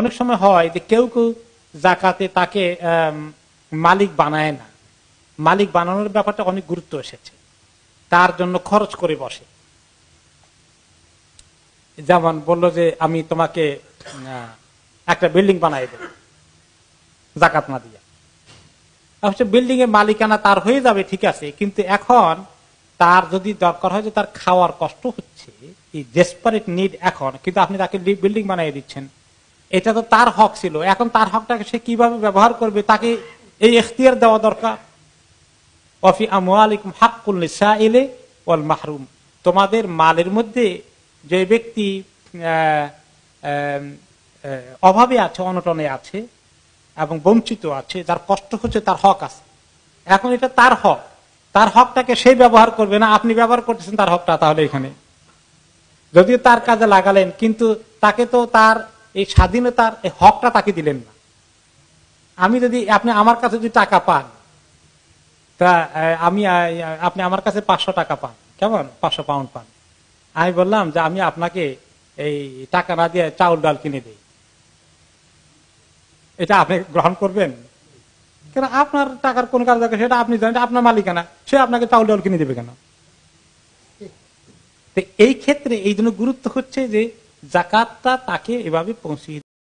অনেক সময় হয় যে কেউ কেউ জাকাতে তাকে মালিক বানায় না মালিক বানানোর ব্যাপারটা অনেক গুরুত্ব এসেছে তার জন্য খরচ করে বসে যেমন বলল যে আমি তোমাকে একটা বিল্ডিং বানাই দেব জাকাত না দিয়ে অবশ্য বিল্ডিং এর মালিকানা তার হয়ে যাবে ঠিক আছে কিন্তু এখন তার যদি দরকার হয় যে তার খাওয়ার কষ্ট হচ্ছে এই ডেসপারেট নিড এখন কিন্তু আপনি তাকে বিল্ডিং বানিয়ে দিচ্ছেন এটা তো তার হক ছিল এখন তার হকটাকে সে কিভাবে ব্যবহার করবে তাকে এই এখতিয়ার দেওয়া দরকার অফি আমলিকুম হাকুল নিসা এলে ওয়াল মাহরুম তোমাদের মালের মধ্যে যে ব্যক্তি অভাবে আছে অনটনে আছে এবং বঞ্চিত আছে যার কষ্ট হচ্ছে তার হক আছে এখন এটা তার হক তার হকটাকে সে ব্যবহার করবে না আপনি ব্যবহার করতেছেন তার হকটা তাহলে এখানে যদিও তার কাজে লাগালেন কিন্তু তাকে তো তার এই স্বাধীনতার হকটা তাকে দিলেন না আমি যদি আপনি আমার কাছে যদি টাকা পান তা আমি আপনি আমার কাছে পাঁচশো টাকা পান কেমন পাঁচশো পাউন্ড পান আমি বললাম যে আমি আপনাকে এই টাকা না দিয়ে চাউল ডাল কিনে দিই এটা আপনি গ্রহণ করবেন কেন আপনার টাকার কোন কাজ দরকার সেটা আপনি জানেন আপনার মালিকানা সে আপনাকে চাউল ডাল কিনে দেবে কেন এই ক্ষেত্রে এই জন্য গুরুত্ব হচ্ছে যে জাকাতটা তাকে এভাবে পৌঁছিয়ে